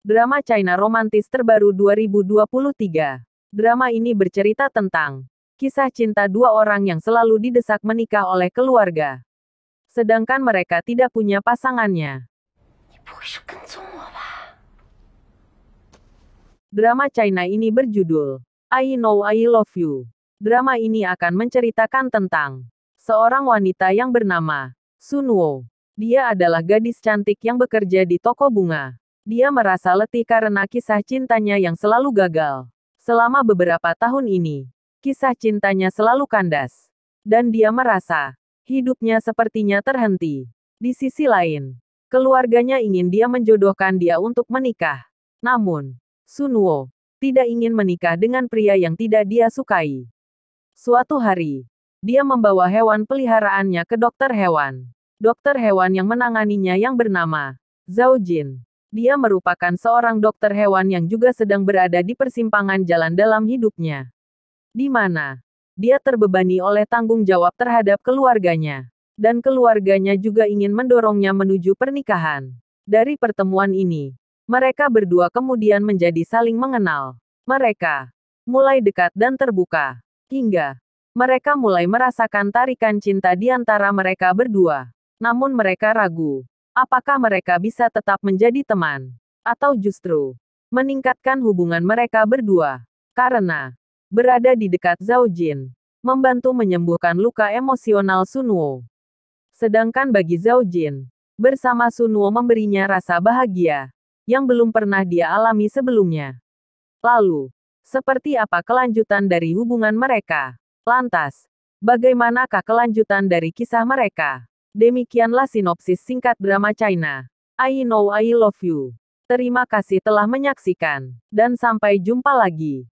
Drama China Romantis terbaru 2023. Drama ini bercerita tentang kisah cinta dua orang yang selalu didesak menikah oleh keluarga. Sedangkan mereka tidak punya pasangannya. Drama China ini berjudul I Know I Love You. Drama ini akan menceritakan tentang seorang wanita yang bernama Sunwo. Dia adalah gadis cantik yang bekerja di toko bunga. Dia merasa letih karena kisah cintanya yang selalu gagal. Selama beberapa tahun ini, kisah cintanya selalu kandas. Dan dia merasa, hidupnya sepertinya terhenti. Di sisi lain, keluarganya ingin dia menjodohkan dia untuk menikah. Namun, Sunwo, tidak ingin menikah dengan pria yang tidak dia sukai. Suatu hari, dia membawa hewan peliharaannya ke dokter hewan. Dokter hewan yang menanganinya yang bernama Zhao Jin. Dia merupakan seorang dokter hewan yang juga sedang berada di persimpangan jalan dalam hidupnya. Di mana dia terbebani oleh tanggung jawab terhadap keluarganya, dan keluarganya juga ingin mendorongnya menuju pernikahan. Dari pertemuan ini, mereka berdua kemudian menjadi saling mengenal. Mereka mulai dekat dan terbuka, hingga mereka mulai merasakan tarikan cinta di antara mereka berdua. Namun mereka ragu. Apakah mereka bisa tetap menjadi teman? Atau justru, meningkatkan hubungan mereka berdua? Karena, berada di dekat Zhao Jin, membantu menyembuhkan luka emosional Sunwo. Sedangkan bagi Zhao Jin, bersama Sunwo memberinya rasa bahagia, yang belum pernah dia alami sebelumnya. Lalu, seperti apa kelanjutan dari hubungan mereka? Lantas, bagaimanakah kelanjutan dari kisah mereka? Demikianlah sinopsis singkat drama China. I know I love you. Terima kasih telah menyaksikan, dan sampai jumpa lagi.